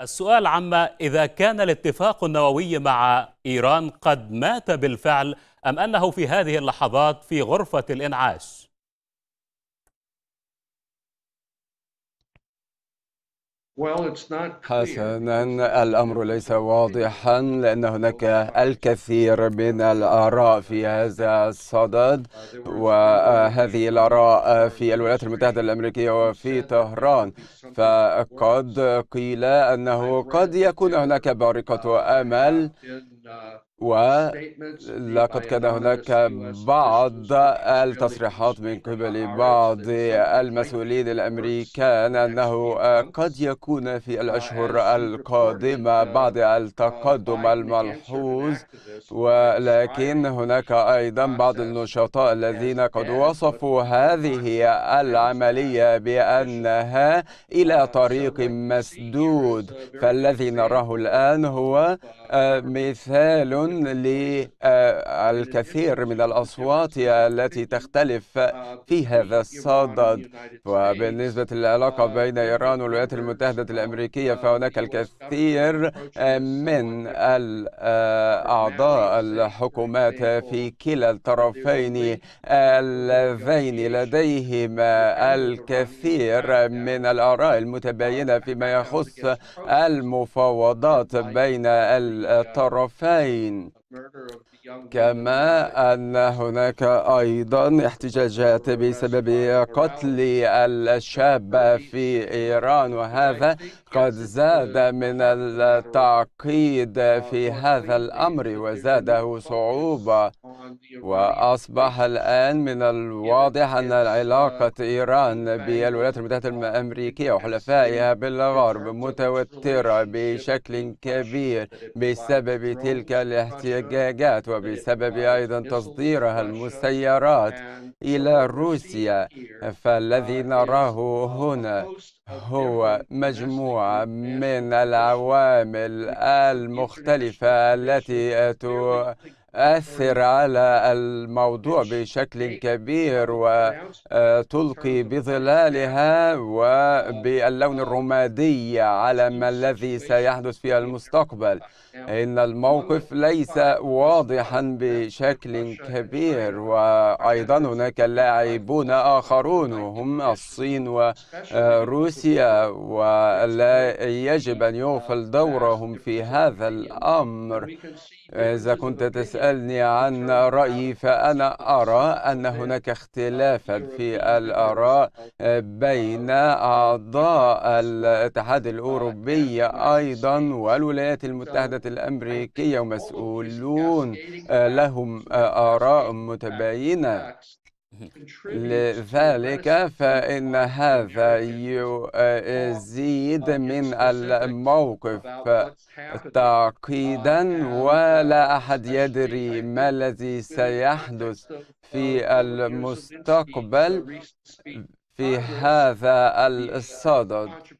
السؤال عما إذا كان الاتفاق النووي مع إيران قد مات بالفعل أم أنه في هذه اللحظات في غرفة الإنعاش حسنا الامر ليس واضحا لان هناك الكثير من الاراء في هذا الصدد وهذه الاراء في الولايات المتحده الامريكيه وفي طهران فقد قيل انه قد يكون هناك بارقه امل ولقد كان هناك بعض التصريحات من قبل بعض المسؤولين الامريكان انه قد يكون تكون في الأشهر القادمة بعد التقدم الملحوظ ولكن هناك أيضا بعض النشطاء الذين قد وصفوا هذه العملية بأنها إلى طريق مسدود فالذي نراه الآن هو مثال للكثير من الأصوات التي تختلف في هذا الصدد وبالنسبة للعلاقة بين إيران والولايات المتحدة المتحدة الأمريكية فهناك الكثير آه، من أعضاء الحكومات في كلا الطرفين اللذين لديهما الكثير من الآراء المتباينة فيما يخص المفاوضات بين الطرفين كما أن هناك أيضا احتجاجات بسبب قتل الشاب في إيران وهذا قد زاد من التعقيد في هذا الأمر وزاده صعوبة وأصبح الآن من الواضح أن علاقة إيران بالولايات المتحدة الأمريكية وحلفائها بالغرب متوترة بشكل كبير بسبب تلك الاحتجاجات وبسبب أيضا تصديرها المسيرات إلى روسيا uh, فالذي نراه هنا هو مجموعة من العوامل المختلفة التي تؤثر على الموضوع بشكل كبير وتلقي آه، بظلالها وباللون الرمادي على ما الذي سيحدث في المستقبل إن الموقف ليس واضحا بشكل كبير وأيضا هناك لاعبون آخرون وهم الصين وروسيا السياسية ولا يجب أن يغفل دورهم في هذا الأمر إذا كنت تسألني عن رأيي فأنا أرى أن هناك اختلافا في الآراء بين أعضاء الاتحاد الأوروبي أيضا والولايات المتحدة الأمريكية ومسؤولون لهم آراء متباينة لذلك فإن هذا يزيد من الموقف تعقيدا ولا أحد يدري ما الذي سيحدث في المستقبل في هذا الصدد